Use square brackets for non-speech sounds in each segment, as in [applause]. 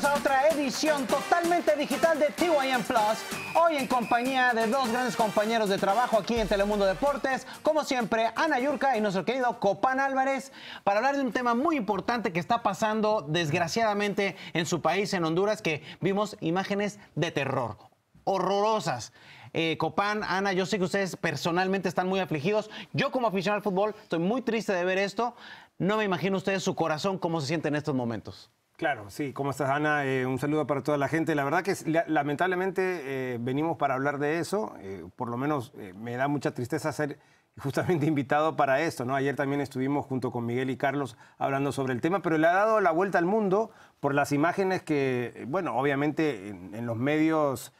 a otra edición totalmente digital de TYM Plus. Hoy en compañía de dos grandes compañeros de trabajo aquí en Telemundo Deportes, como siempre, Ana Yurka y nuestro querido Copán Álvarez, para hablar de un tema muy importante que está pasando desgraciadamente en su país, en Honduras, que vimos imágenes de terror, horrorosas. Eh, Copán, Ana, yo sé que ustedes personalmente están muy afligidos. Yo como aficionado al fútbol estoy muy triste de ver esto. No me imagino ustedes su corazón cómo se siente en estos momentos. Claro, sí, ¿cómo estás, Ana? Eh, un saludo para toda la gente. La verdad que lamentablemente eh, venimos para hablar de eso, eh, por lo menos me da mucha tristeza ser justamente [laughs] invitado para esto, ¿no? Ayer también estuvimos junto con Miguel y Carlos hablando sobre el tema, pero le ha dado la vuelta al mundo por las imágenes que, bueno, obviamente en los medios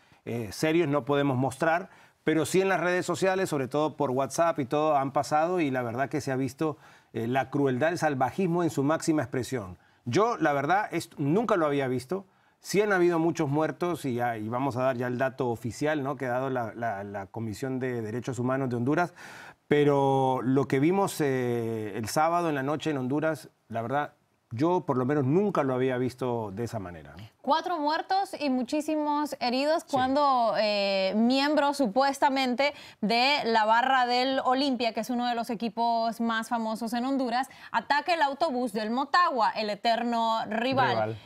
serios no podemos mostrar, pero sí en las redes sociales, sobre todo por WhatsApp y todo, han pasado y la verdad que se ha visto la crueldad, el salvajismo en su máxima expresión yo, la verdad, nunca lo había visto. Sí han habido muchos muertos y, vamos a dar ya el dato oficial ¿no? que ha dado la, Comisión de Derechos Humanos de Honduras, pero lo que vimos eh, el sábado en la noche en Honduras, la verdad, yo por lo menos nunca lo había visto de esa manera. Cuatro muertos y muchísimos heridos cuando eh, miembros supuestamente de la barra del Olimpia, que es uno de los equipos más famosos en Honduras, ataca el autobús del Motagua, el eterno rival.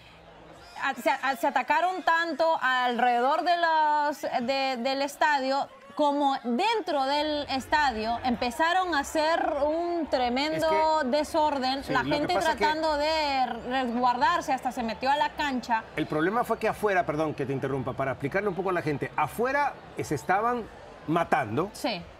se, atacaron tanto alrededor del estadio, como dentro del estadio empezaron a hacer un tremendo desorden, la gente tratando de resguardarse, hasta se metió a la cancha. El problema fue que afuera, perdón que te interrumpa, para explicarle un poco a la gente, afuera se estaban matando,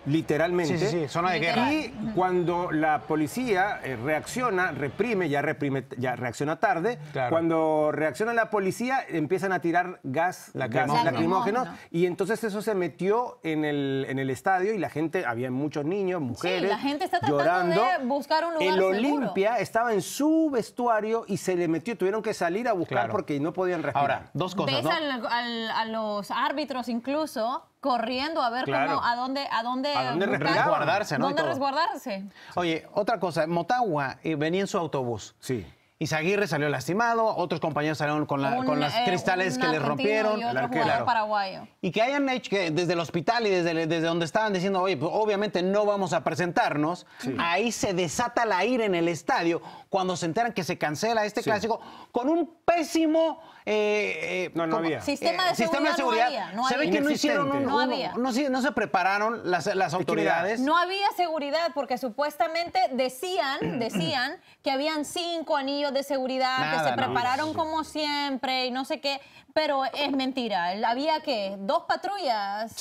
literalmente. Sí, zona de guerra. Y cuando la policía eh, reacciona, reprime, ya reprime, ya reacciona tarde. Cuando reacciona la policía, empiezan a tirar gas, lacrimógeno. Y entonces eso se metió en el, en el estadio y la gente, había muchos niños, mujeres. Sí, la gente está tratando llorando. de buscar un lugar. El Olimpia estaba en su vestuario y se le metió, tuvieron que salir a buscar porque no podían respirar. Ahora, dos cosas. a los árbitros incluso corriendo a ver cómo, a dónde, a dónde, resguardarse, ¿no? ¿Dónde resguardarse? Oye, otra cosa, Motagua eh, venía en su autobús. Sí. Zaguirre salió lastimado, otros compañeros salieron con, las eh, cristales que les rompieron. Y, paraguayo. y que hayan hecho que desde el hospital y desde, desde donde estaban diciendo, oye, pues obviamente no vamos a presentarnos, ahí se desata la ira en el estadio cuando se enteran que se cancela este clásico con un pésimo eh, eh, no, no había. Sistema de eh, seguridad. no había, que no hicieron no, no, se prepararon las, las autoridades. No había seguridad porque supuestamente decían, [clears throat] decían que habían cinco anillos de seguridad, que se prepararon como siempre y no sé qué, pero es mentira. Había que dos patrullas,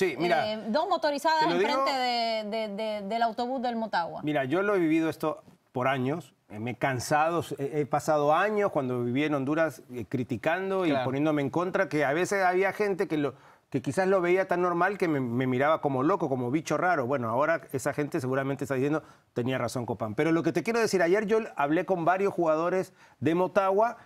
dos motorizadas enfrente del autobús del Motagua. Mira, yo lo he vivido esto por años eh, me he cansado, he pasado años cuando viví en Honduras eh, criticando y poniéndome en contra, que a veces había gente que, lo, que quizás lo veía tan normal que me, me, miraba como loco, como bicho raro. Bueno, ahora esa gente seguramente está diciendo, tenía razón Copán. Pero lo que te quiero decir, ayer yo hablé con varios jugadores de Motagua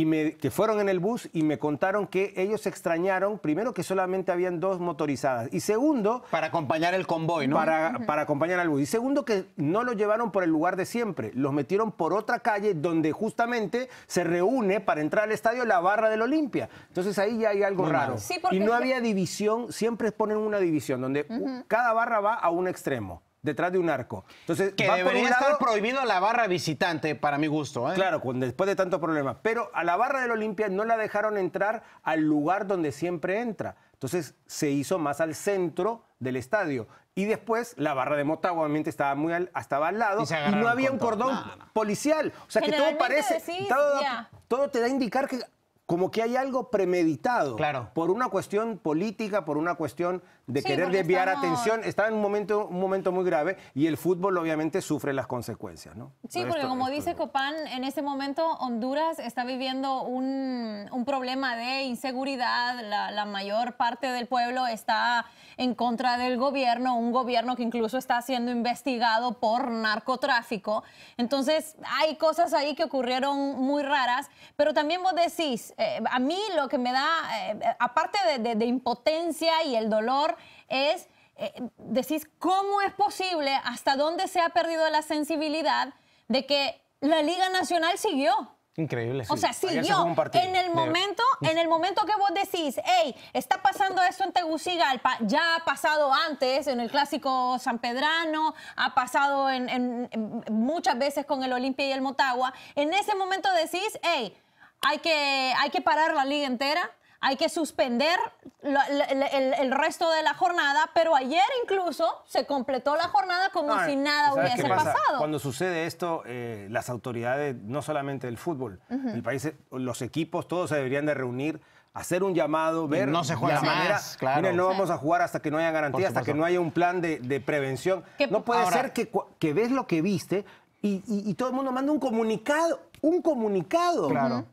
y me, que fueron en el bus y me contaron que ellos extrañaron, primero, que solamente habían dos motorizadas. Y segundo... Para acompañar el convoy, ¿no? Para, acompañar al bus. Y segundo, que no los llevaron por el lugar de siempre. Los metieron por otra calle donde justamente se reúne para entrar al estadio la barra del Olimpia. Entonces ahí ya hay algo raro. y no había división, siempre ponen una división donde cada barra va a un extremo detrás de un arco. Entonces, que debería estar prohibido la barra visitante, para mi gusto. ¿eh? Claro, después de tanto problema. Pero a la barra del Olimpia no la dejaron entrar al lugar donde siempre entra. Entonces se hizo más al centro del estadio. Y después la barra de Motagua obviamente estaba muy al, estaba al lado y, no había un cordón policial. O sea que todo parece, todo, todo te da a indicar que como que hay algo premeditado. Claro. Por una cuestión política, por una cuestión de querer desviar atención, está en un momento, un momento muy grave y el fútbol obviamente sufre las consecuencias, ¿no? Sí, porque como dice Copán, en este momento Honduras está viviendo un, un problema de inseguridad, la, mayor parte del pueblo está en contra del gobierno, un gobierno que incluso está siendo investigado por narcotráfico. Entonces, hay cosas ahí que ocurrieron muy raras, pero también vos decís, eh, a mí lo que me da, eh, aparte de, de impotencia y el dolor, es eh, decís cómo es posible, hasta dónde se ha perdido la sensibilidad de que la Liga Nacional siguió. Increíble. O sea, siguió. en el momento, en el momento que vos decís, hey, está pasando esto en Tegucigalpa, ya ha pasado antes en el clásico San Pedrano, ha pasado en, muchas veces con el Olimpia y el Motagua. En ese momento decís, hey, hay que, hay que parar la liga entera, hay que suspender el, resto de la jornada, pero ayer incluso se completó la jornada como si nada hubiese pasado. Cuando sucede esto, eh, las autoridades, no solamente del fútbol, el país, eh, los equipos, todos se deberían de reunir hacer un llamado, ver no se juega la Claro. no vamos a jugar hasta que no haya garantía, hasta que no haya un plan de, prevención. no puede ser que, que ves lo que viste y, todo el mundo manda un comunicado un comunicado. Claro.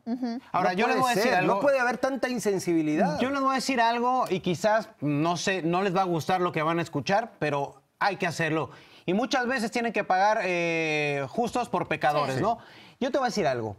Ahora, yo les voy a decir algo. No puede haber tanta insensibilidad. Yo les voy a decir algo y quizás, no sé, no les va a gustar lo que van a escuchar, pero hay que hacerlo. Y muchas veces tienen que pagar eh, justos por pecadores, ¿no? Yo te voy a decir algo.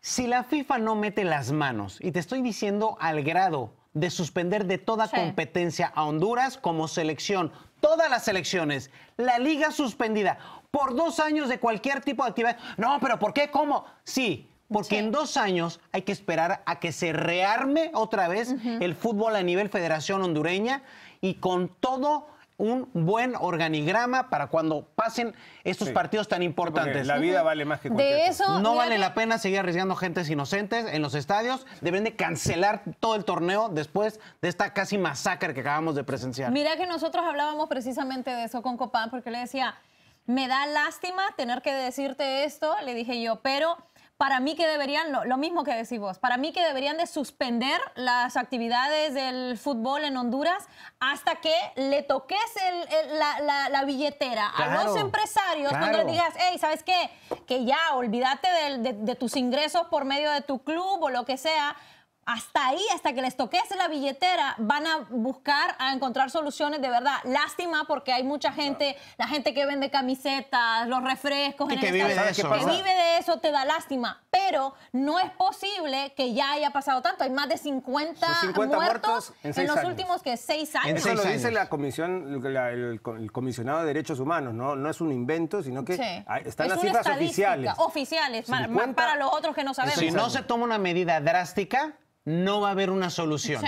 Si la FIFA no mete las manos, y te estoy diciendo al grado de suspender de toda competencia a Honduras como selección, todas las selecciones, la liga suspendida por dos años de cualquier tipo de actividad. No, pero ¿por qué? ¿Cómo? Sí, porque en dos años hay que esperar a que se rearme otra vez el fútbol a nivel Federación Hondureña y con todo un buen organigrama para cuando pasen estos partidos tan importantes. la vida vale más que cualquier No vale la pena seguir arriesgando gentes inocentes en los estadios. Deben de cancelar todo el torneo después de esta casi masacre que acabamos de presenciar. Mira que nosotros hablábamos precisamente de eso con Copán porque le decía... Me da lástima tener que decirte esto, le dije yo, pero para mí que deberían, lo, mismo que decís vos, para mí que deberían de suspender las actividades del fútbol en Honduras hasta que le toques la, billetera a los empresarios cuando les digas, hey, ¿sabes qué? Que ya, olvídate de tus ingresos por medio de tu club o lo que sea hasta ahí, hasta que les toques la billetera, van a buscar a encontrar soluciones de verdad. Lástima porque hay mucha gente, la gente que vende camisetas, los refrescos, que, el vive de eso, que vive de eso, te da lástima. Pero no es posible que ya haya pasado tanto. Hay más de 50, muertos, en, los últimos que seis años. Eso lo dice la comisión, el, comisionado de derechos humanos, ¿no? No es un invento, sino que están las cifras oficiales. Oficiales, para los otros que no sabemos. Si no se toma una medida drástica, no va a haber una solución.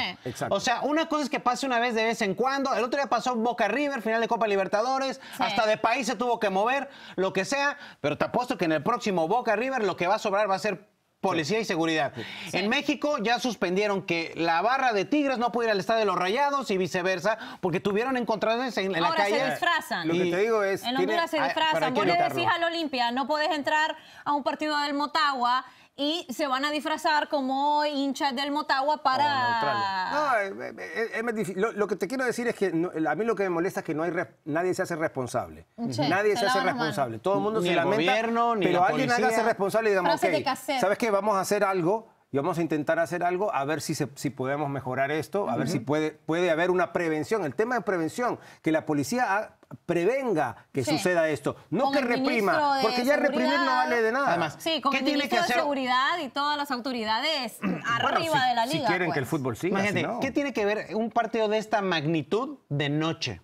O sea, una cosa es que pase una vez de vez en cuando. El otro día pasó Boca River, final de Copa Libertadores. Hasta de país se tuvo que mover, lo que sea. Pero te apuesto que en el próximo Boca River lo que va a sobrar va a ser policía y seguridad. En México ya suspendieron que la barra de Tigres no pudiera ir al estadio de los Rayados y viceversa, porque tuvieron encontrados en, la calle. Ahora se disfrazan. Lo que te digo es... En Honduras se ah, disfrazan. Vos le decís al Olimpia, no podés entrar a un partido del Motagua y se van a disfrazar como hinchas del Motagua para... No, eh, eh, eh, lo, que te quiero decir es que a mí lo que me molesta es que no hay nadie se hace responsable. nadie se hace responsable. Todo el mundo se lamenta, gobierno, ni pero alguien hace responsable y digamos, okay, ¿sabes qué? Vamos a hacer algo y vamos a intentar hacer algo a ver si, si podemos mejorar esto, a ver si puede, puede haber una prevención. El tema de prevención, que la policía prevenga que suceda esto, no que reprima, porque ya reprimir no vale de nada. Además, sí, con ¿qué el tiene que hacer? de seguridad y todas las autoridades [clears throat] arriba de la liga. Si quieren que el pues. fútbol siga. ¿qué tiene que ver un partido de esta magnitud de noche?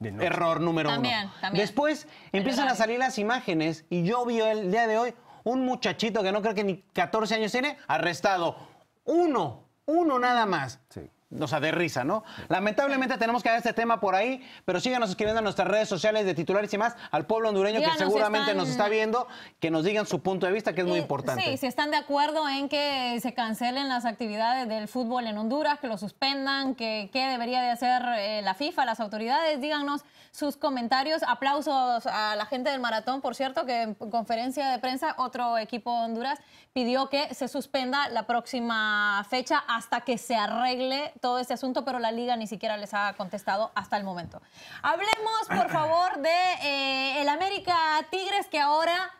Error número uno. Después empiezan a salir las imágenes y yo vi el día de hoy un muchachito que no creo que ni 14 años tiene, arrestado. Uno, uno nada más. Sí nos risa, ¿no? Lamentablemente tenemos que dar este tema por ahí, pero síganos escribiendo en nuestras redes sociales de titulares y más al pueblo hondureño que seguramente nos está viendo, que nos digan su punto de vista, que es muy eh, importante. Sí, si están de acuerdo en que se cancelen las actividades del fútbol en Honduras, que lo suspendan, que qué debería de hacer eh, la FIFA, las autoridades, díganos sus comentarios. Aplausos a la gente del maratón, por cierto, que en conferencia de prensa otro equipo de Honduras pidió que se suspenda la próxima fecha hasta que se arregle todo este asunto, pero la liga ni siquiera les ha contestado hasta el momento. Hablemos, por [clears throat] favor, de eh, el América Tigres que ahora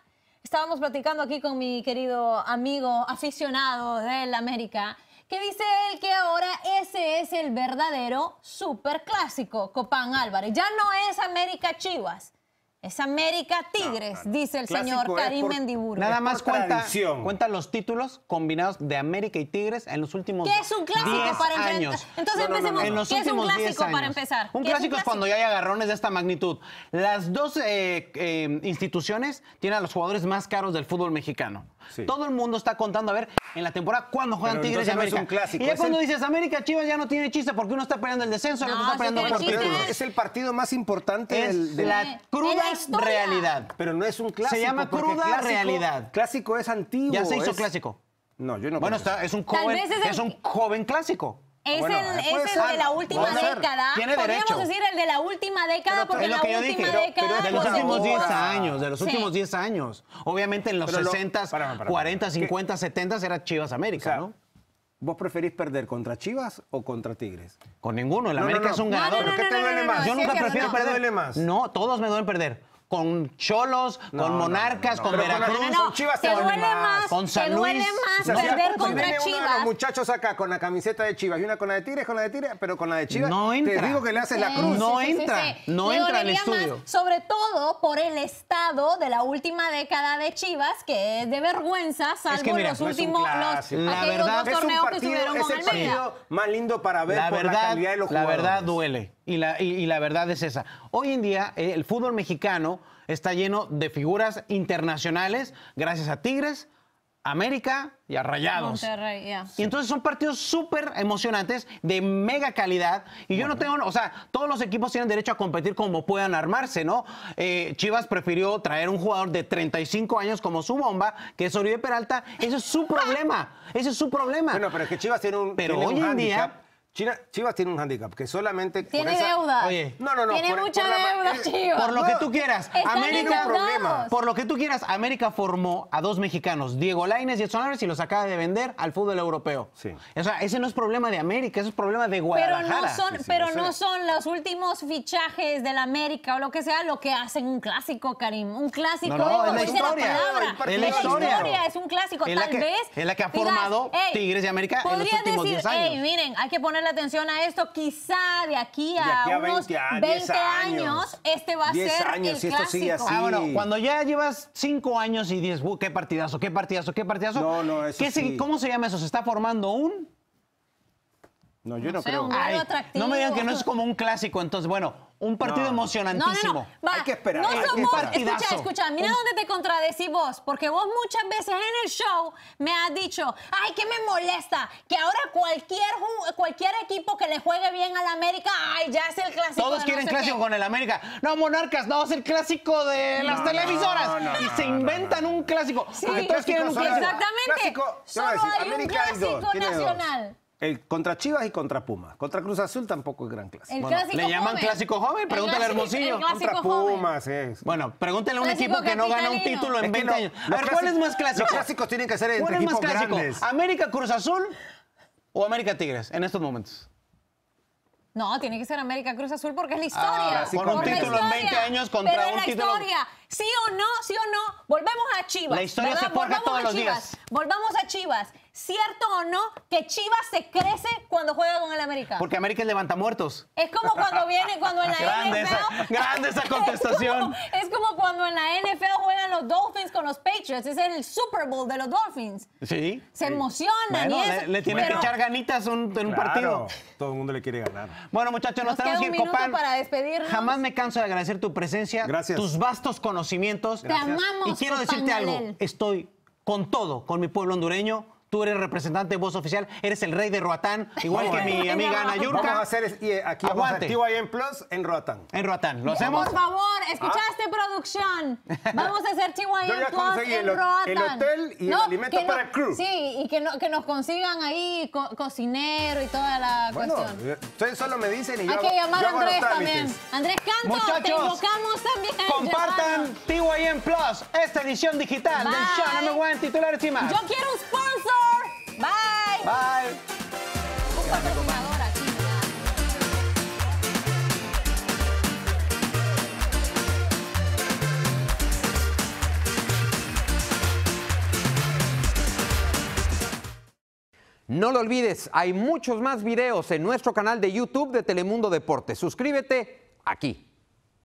estábamos platicando aquí con mi querido amigo aficionado del América que dice él que ahora ese es el verdadero superclásico, Copán Álvarez. Ya no es América Chivas, es América Tigres, dice el señor Karim Mendiburu. Nada más cuenta, cuenta, los títulos combinados de América y Tigres en los últimos años. ¿Qué es un clásico para empezar? Entonces empecemos. es un clásico para empezar? Un clásico, es cuando ya hay agarrones de esta magnitud. Las dos eh, eh, instituciones tienen a los jugadores más caros del fútbol mexicano. Todo el mundo está contando a ver en la temporada cuándo juegan Tigres y América. cuando dices América Chivas ya no tiene chiste porque uno está peleando el descenso, está peleando por Es el partido más importante De la cruda realidad. Pero no es un clásico. Se llama cruda realidad. Clásico es antiguo. Ya se hizo clásico. No, yo no. Bueno, es un joven, es un joven clásico. Es, el, eh, de la última década. Tiene Podríamos decir el de la última década, porque la última década. de los pues últimos 10 años, de los últimos 10 años. Obviamente en los 60, 40, 50, 70 era Chivas América, ¿Vos preferís perder contra Chivas o contra Tigres? Con ninguno. El América es un ganador. ¿Qué te duele más? Yo nunca prefiero perder. Más. No, todos me duelen perder con Cholos, con Monarcas, con Veracruz. Con, Chivas te duele más, con San duele más Luis. perder contra Chivas. Uno de los muchachos acá con la camiseta de Chivas y una con la de Tigres, con la de Tigres, pero con la de Chivas no entra. te digo que le haces la cruz. No entra, no entra al estudio. sobre todo por el estado de la última década de Chivas, que es de vergüenza, salvo los últimos la verdad, torneos es un partido, el más lindo para ver la verdad, por la calidad de los jugadores. La verdad duele. Y la, verdad es esa. Hoy en día eh, el fútbol mexicano está lleno de figuras internacionales gracias a Tigres, América y a Rayados. Y entonces son partidos súper emocionantes, de mega calidad. Y yo no tengo, o sea, todos los equipos tienen derecho a competir como puedan armarse, ¿no? Eh, Chivas prefirió traer un jugador de 35 años como su bomba, que es Oribe Peralta. Ese es su problema. Ese es su problema. Bueno, pero es que Chivas tiene un. Pero hoy en día Chivas tiene un handicap que solamente. Tiene esa... deuda. Oye. No, no, no. Tiene mucha deuda, Chivas. Por lo que tú quieras. América. Problema. Por lo que tú quieras, América formó a dos mexicanos, Diego Laines y Edson Álvarez, y los acaba de vender al fútbol europeo. Sí. O sea, ese no es problema de América, ese es problema de Guadalajara. Pero no son, pero no, son los últimos fichajes del América o lo que sea lo que hacen un clásico, Karim. Un clásico. No, no, es la historia. Es la historia. Es un clásico. Tal vez. Es la que ha formado Tigres de América. en los últimos Podrían decir, hey, miren, hay que poner la atención a esto. Quizá de aquí a, unos 20, años, este va a 10 ser años, el si clásico. Esto sigue así. Ah, bueno, cuando ya llevas 5 años y 10, qué partidazo, qué partidazo, qué partidazo. No, no, eso ¿Qué ¿Cómo se llama eso? ¿Se está formando un...? No, yo no, creo. Un no me digan que no es como un clásico, entonces, bueno un partido emocionantísimo. Hay que esperar. No somos, escucha, escucha, mira dónde te contradecí vos, porque vos muchas veces en el show me has dicho, ay, qué me molesta, que ahora cualquier, cualquier equipo que le juegue bien al América, ay, ya es el clásico. Todos quieren clásico con el América. No, Monarcas, no, es el clásico de las televisoras. y se inventan un clásico. Sí, quieren un clásico. Exactamente. Solo hay un clásico nacional contra Chivas y contra Pumas. Contra Cruz Azul tampoco es gran clase. le llaman clásico joven, pregúntale a Hermosillo. Contra Pumas es. Bueno, pregúntale a un equipo que no gana un título en 20 años. A ver, ¿cuál es más clásico? Los clásicos tienen que ser entre ¿Cuál es más clásico? ¿América Cruz Azul o América Tigres en estos momentos? No, tiene que ser América Cruz Azul porque es la ah, historia. con un título en 20 años contra Pero un la título. historia. Sí o no, sí o no. Volvemos a Chivas. La historia ¿verdad? se todos los días. Volvamos a Chivas. ¿Cierto o no que Chivas se crece cuando juega con el América? Porque América levanta muertos. Es como cuando viene, cuando en la [laughs] grande NFL. grande esa [laughs] contestación. Es como, cuando en la NFL juegan los Dolphins con los Patriots. Es el Super Bowl de los Dolphins. Sí. Se emociona. emocionan. le, tiene que echar ganitas en un partido. Todo el mundo le quiere ganar. Bueno, muchachos, nos, nos tenemos que para despedirnos. Jamás me canso de agradecer tu presencia. Gracias. Tus vastos conocimientos. Te amamos. Y quiero decirte algo. Estoy con todo, con mi pueblo hondureño Tú eres representante, voz oficial, eres el rey de Roatán, igual que mi amiga Ana Yurka. Vamos a hacer eh, aquí vamos a Plus en Roatán. En Roatán, ¿lo hacemos? Por favor, escuchaste ah. producción. [laughs] Vamos a hacer TYN Plus en Roatán. el hotel y el alimento para el crew. Sí, y que, nos consigan ahí cocinero y toda la cuestión. Eh, ustedes solo me dicen y yo Hay que llamar a Andrés también. Andrés Canto, te invocamos también. Compartan TYN Plus, esta edición digital del show. No me Yo quiero un sponsor. Bye. Bye. No lo olvides, hay muchos más videos en nuestro canal de YouTube de Telemundo Deportes. Suscríbete aquí.